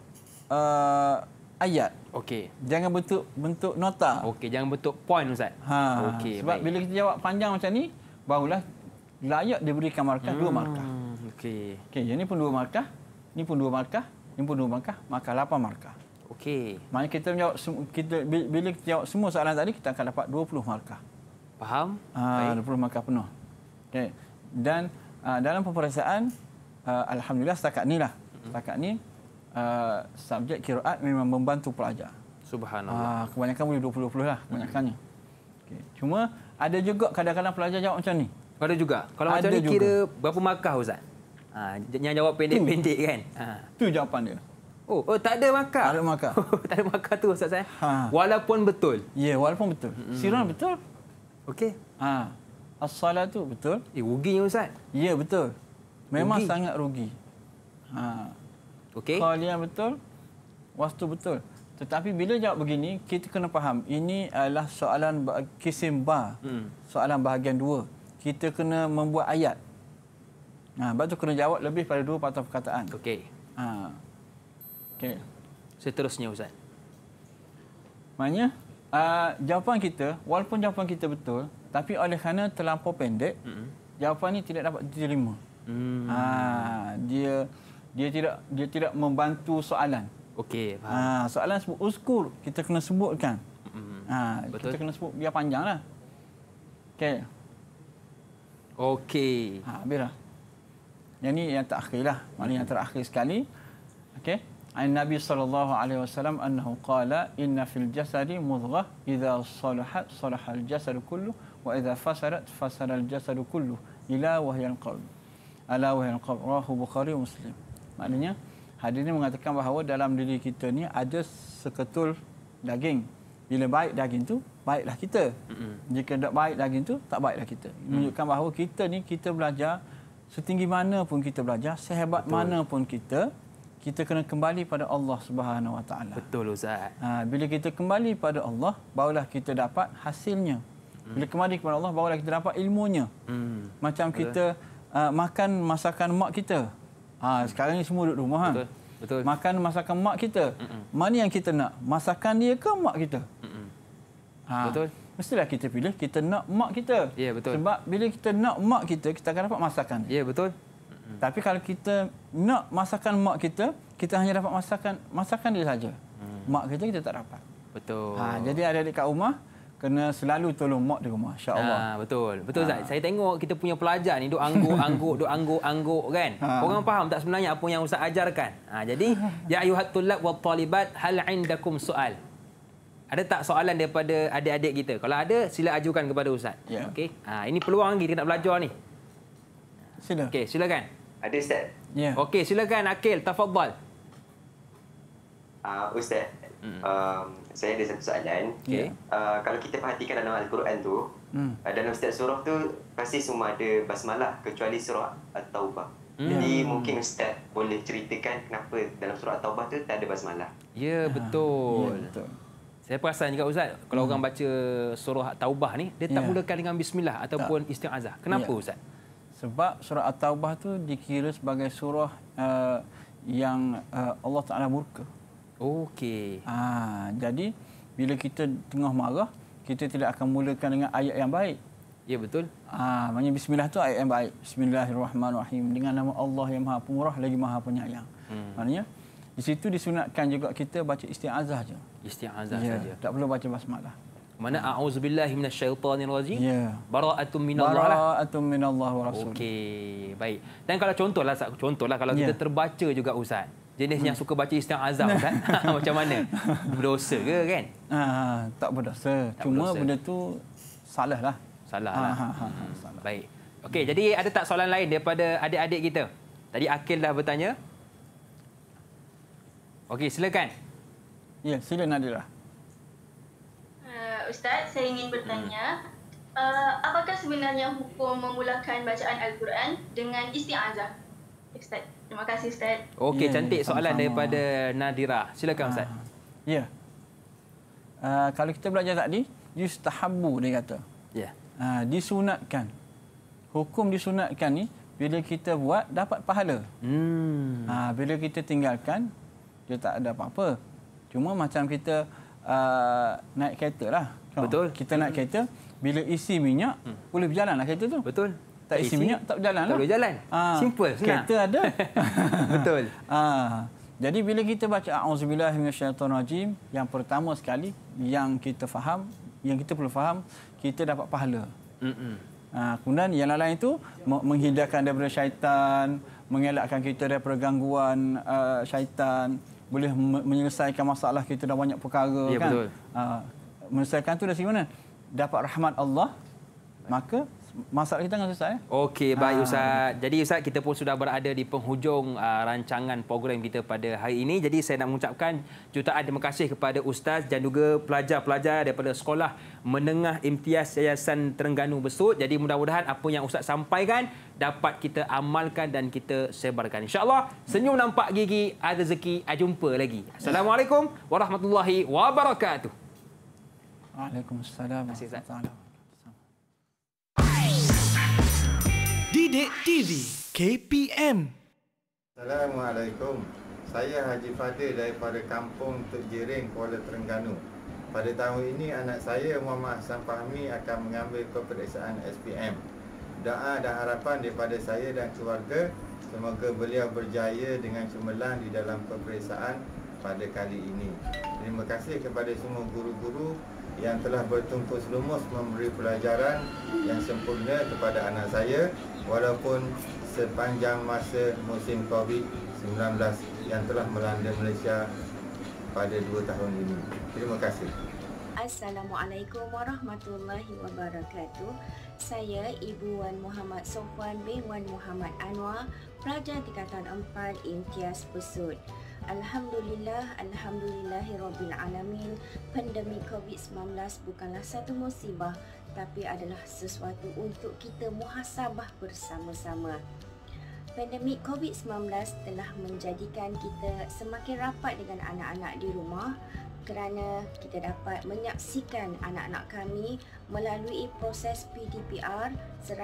uh, ayat. Okey. Jangan bentuk bentuk nota. Okey, jangan bentuk point ustaz. Ha. Okey. Sebab baik. bila kita jawab panjang macam ni barulah layak diberikan markah hmm. dua markah. Okey. Okey, yang ni pun dua markah. Ni pun dua markah. Ni pun dua markah. maka lapan markah. Okey. Maknanya kita menjawab kita bila kita jawab semua soalan tadi kita akan dapat 20 markah. Faham? Ha, baik. 20 markah penuh. Okey. Dan uh, dalam peperiksaan uh, alhamdulillah setakat ni lah. Hmm. Setakat ni Ah, subjek kiraat memang membantu pelajar. Subhanallah. Uh, kebanyakan boleh 20-20 lah kebanyakannya. Okay. Cuma ada juga kadang-kadang pelajar jawab macam ni. Ada juga. Kalau ada macam ni kira berapa markah Ustaz? Ha, yang jawab pendek-pendek kan? Itu hmm. ha. jawapan dia. Oh, oh tak ada markah? Tak ada markah. Oh, tak ada markah tu Ustaz saya? Eh? Ha. Walaupun betul? Ya, yeah, walaupun betul. Mm-hmm. Siran betul. Okey. Ha. Assalah tu betul. Eh, ruginya Ustaz. Ya, yeah, betul. Memang rugi. sangat rugi. Ha. Okey. Kalau dia betul, waktu betul. Tetapi bila jawab begini, kita kena faham ini adalah soalan kesimbah. Hmm. Soalan bahagian dua. Kita kena membuat ayat. Ha, nah, baru kena jawab lebih pada dua patah perkataan. Okey. Ha. Okey. Seterusnya Ustaz. Maknanya uh, jawapan kita walaupun jawapan kita betul tapi oleh kerana terlampau pendek, hmm. jawapan ini tidak dapat diterima. Hmm. Ha, dia dia tidak dia tidak membantu soalan. Okey, faham. Ha, soalan sebut uskur kita kena sebutkan. Mm ha, Betul. kita kena sebut biar panjanglah. Okey. Okey. Ha, biar. Yang ni yang terakhirlah. Maknanya yang terakhir sekali. Okey. An Nabi sallallahu alaihi wasallam annahu qala inna fil jasadi mudghah idza salahat salaha al jasad kullu wa idza fasarat fasara al jasad kullu ila wahyal qalb. Ala wahyal qalb. Rahu Bukhari Muslim. Maknanya hadis ini mengatakan bahawa dalam diri kita ni ada seketul daging. Bila baik daging tu, baiklah kita. Mm-hmm. Jika tak baik daging tu, tak baiklah kita. Mm. Menunjukkan bahawa kita ni kita belajar setinggi mana pun kita belajar, sehebat Betul. mana pun kita, kita kena kembali pada Allah Subhanahu Wa Taala. Betul Ustaz. Ha, bila kita kembali pada Allah, barulah kita dapat hasilnya. Mm. Bila kembali kepada Allah, barulah kita dapat ilmunya. Mm. Macam kita uh, makan masakan mak kita. Ha, sekarang ni semua duduk rumah kan. Betul. Betul. Makan masakan mak kita. Mm-mm. Mana yang kita nak? Masakan dia ke mak kita? Ha, betul. Mestilah kita pilih kita nak mak kita. Ya, yeah, betul. Sebab bila kita nak mak kita, kita akan dapat masakan. Ya, yeah, betul. Tapi kalau kita nak masakan mak kita, kita hanya dapat masakan masakan dia saja. Mm. Mak kita kita tak dapat. Betul. Ha, jadi ada di rumah, kena selalu tolong mak di rumah insyaallah. Ha betul. Betul Ustaz. Ah. Saya tengok kita punya pelajar ni duk angguk-angguk, duk angguk-angguk kan. Ha. Orang faham tak sebenarnya apa yang Ustaz ajarkan? Ha jadi ya ayuhat tulab wa talibat hal indakum soal? Ada tak soalan daripada adik-adik kita? Kalau ada sila ajukan kepada Ustaz. Yeah. Okey. Ha ini peluang kita nak belajar ni. Sila. Okey, silakan. Ada Ustaz. Ya. Yeah. Okey, silakan Akil, tafadhal. Ah uh, Ustaz. Hmm. Um, saya ada satu soalan. Okay. Uh, kalau kita perhatikan dalam Al-Quran tu, hmm. uh, dalam setiap surah tu pasti semua ada basmalah kecuali surah At-Taubah. Hmm. Jadi mungkin Ustaz boleh ceritakan kenapa dalam surah At-Taubah tu tak ada basmalah. Ya, ah, betul. Ya, betul. Saya perasan juga Ustaz, kalau hmm. orang baca surah At-Taubah ni, dia tak ya. mulakan dengan bismillah ataupun isti'azah. Kenapa ya. Ustaz? Sebab surah At-Taubah tu dikira sebagai surah uh, yang uh, Allah Ta'ala murka. Okey. Ha, jadi bila kita tengah marah, kita tidak akan mulakan dengan ayat yang baik. Ya betul. Ah, ha, maknanya bismillah tu ayat yang baik. Bismillahirrahmanirrahim dengan nama Allah yang Maha Pemurah lagi Maha Penyayang. Hmm. Maknanya di situ disunatkan juga kita baca isti'azah saja. Isti'azah ya, saja. Tak perlu baca basmalah. Mana hmm. a'udzubillahi minasyaitonirrajim. Ya. Bara'atun minallah. Bara'atun minallah wa rasul. Okey, baik. Dan kalau contohlah contohlah kalau ya. kita terbaca juga ustaz jenis yang suka baca istilah azam kan macam mana berdosa ke kan ha, ha, tak berdosa tak cuma berdosa. benda tu salah lah salah ha, lah ha, ha, ha, hmm, salah. baik okey jadi ada tak soalan lain daripada adik-adik kita tadi Akil dah bertanya okey silakan ya sila Nadira uh, ustaz saya ingin hmm. bertanya uh, apakah sebenarnya hukum memulakan bacaan al-Quran dengan istiazah ustaz Terima kasih Ustaz. Okey, yeah, cantik yeah, soalan sama. daripada Nadira. Silakan ha. Ustaz. Ah, ya. Uh, kalau kita belajar tadi, yustahabu dia kata. Ya. Yeah. Uh, disunatkan. Hukum disunatkan ni bila kita buat dapat pahala. Hmm. Uh, bila kita tinggalkan dia tak ada apa-apa. Cuma macam kita uh, naik kereta lah. Betul. Kita naik hmm. kereta, bila isi minyak, hmm. boleh berjalan lah kereta tu. Betul tak isi minyak tak berjalan lah. Tak boleh jalan. Ha. Simple, senang. Kereta ada. Betul. Ha. Jadi bila kita baca auzubillah minasyaitonirrajim, yang pertama sekali yang kita faham, yang kita perlu faham, kita dapat pahala. Ha. kemudian yang lain-lain itu menghindarkan daripada syaitan, mengelakkan kita daripada gangguan uh, syaitan, boleh menyelesaikan masalah kita dah banyak perkara ya, kan. Ya betul. Ha. menyelesaikan tu dari segi mana? Dapat rahmat Allah maka masalah kita dengan Ustaz. Ya? Okey, baik ah. Ustaz. Jadi Ustaz, kita pun sudah berada di penghujung uh, rancangan program kita pada hari ini. Jadi saya nak mengucapkan jutaan terima kasih kepada Ustaz dan juga pelajar-pelajar daripada Sekolah Menengah Imtiaz Yayasan Terengganu Besut. Jadi mudah-mudahan apa yang Ustaz sampaikan dapat kita amalkan dan kita sebarkan. InsyaAllah, senyum nampak gigi, ada rezeki, jumpa lagi. Assalamualaikum warahmatullahi wabarakatuh. Waalaikumsalam warahmatullahi wabarakatuh. Didik TV KPM Assalamualaikum Saya Haji Fadil daripada Kampung Tuk Jering, Kuala Terengganu Pada tahun ini anak saya Muhammad Hassan Fahmi akan mengambil keperiksaan SPM Doa dan harapan daripada saya dan keluarga Semoga beliau berjaya dengan cemerlang di dalam keperiksaan pada kali ini Terima kasih kepada semua guru-guru yang telah bertumpu selumus memberi pelajaran yang sempurna kepada anak saya walaupun sepanjang masa musim COVID-19 yang telah melanda Malaysia pada dua tahun ini. Terima kasih. Assalamualaikum warahmatullahi wabarakatuh. Saya Ibu Wan Muhammad Sofwan b Wan Muhammad Anwar, pelajar tingkatan 4 Imtiaz Pesut. Alhamdulillah, Alhamdulillahirrabbilalamin, pandemik COVID-19 bukanlah satu musibah tetapi adalah sesuatu untuk kita muhasabah bersama-sama. Pandemik COVID-19 telah menjadikan kita semakin rapat dengan anak-anak di rumah kerana kita dapat menyaksikan anak-anak kami melalui proses PDPR 100%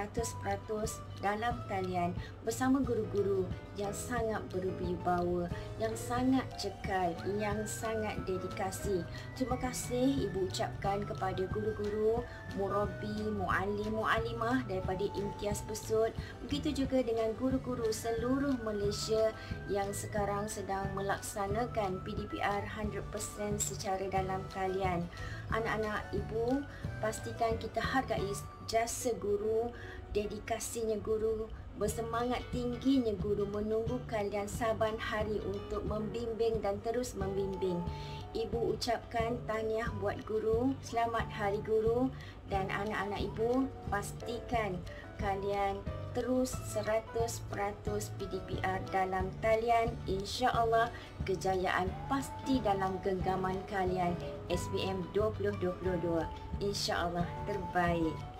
dalam talian bersama guru-guru yang sangat berwibawa, yang sangat cekal, yang sangat dedikasi. Terima kasih Ibu ucapkan kepada guru-guru, murabi, mu'alim, mu'alimah daripada Imtias Pesut. Begitu juga dengan guru-guru seluruh Malaysia yang sekarang sedang melaksanakan PDPR 100% secara dalam talian anak-anak ibu pastikan kita hargai jasa guru dedikasinya guru bersemangat tingginya guru menunggu kalian saban hari untuk membimbing dan terus membimbing ibu ucapkan tahniah buat guru selamat hari guru dan anak-anak ibu pastikan kalian terus 100% PDPR dalam talian insya-Allah kejayaan pasti dalam genggaman kalian SPM 2022 insya-Allah terbaik